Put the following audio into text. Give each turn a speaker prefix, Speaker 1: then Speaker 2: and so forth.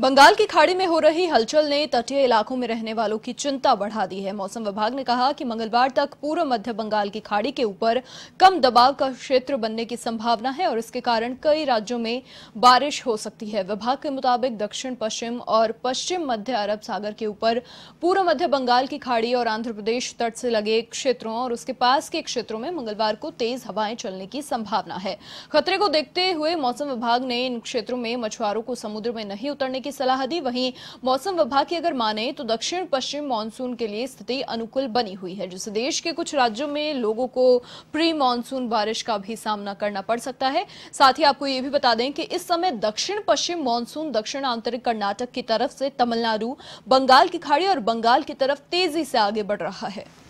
Speaker 1: बंगाल की खाड़ी में हो रही हलचल ने तटीय इलाकों में रहने वालों की चिंता बढ़ा दी है मौसम विभाग ने कहा कि मंगलवार तक पूर्व मध्य बंगाल की खाड़ी के ऊपर कम दबाव का क्षेत्र बनने की संभावना है और इसके कारण कई राज्यों में बारिश हो सकती है विभाग के मुताबिक दक्षिण पश्चिम और पश्चिम मध्य अरब सागर के ऊपर पूर्व मध्य बंगाल की खाड़ी और आंध्र प्रदेश तट से लगे क्षेत्रों और उसके पास के क्षेत्रों में मंगलवार को तेज हवाएं चलने की संभावना है खतरे को देखते हुए मौसम विभाग ने इन क्षेत्रों में मछुआरों को समुद्र में नहीं उतरने की सलाह दी वहीं मौसम विभाग की अगर माने तो दक्षिण पश्चिम मानसून के लिए स्थिति अनुकूल बनी हुई है जिससे देश के कुछ राज्यों में लोगों को प्री मानसून बारिश का भी सामना करना पड़ सकता है साथ ही आपको ये भी बता दें कि इस समय दक्षिण पश्चिम मानसून दक्षिण आंतरिक कर्नाटक की तरफ से तमिलनाडु बंगाल की खाड़ी और बंगाल की तरफ तेजी से आगे बढ़ रहा है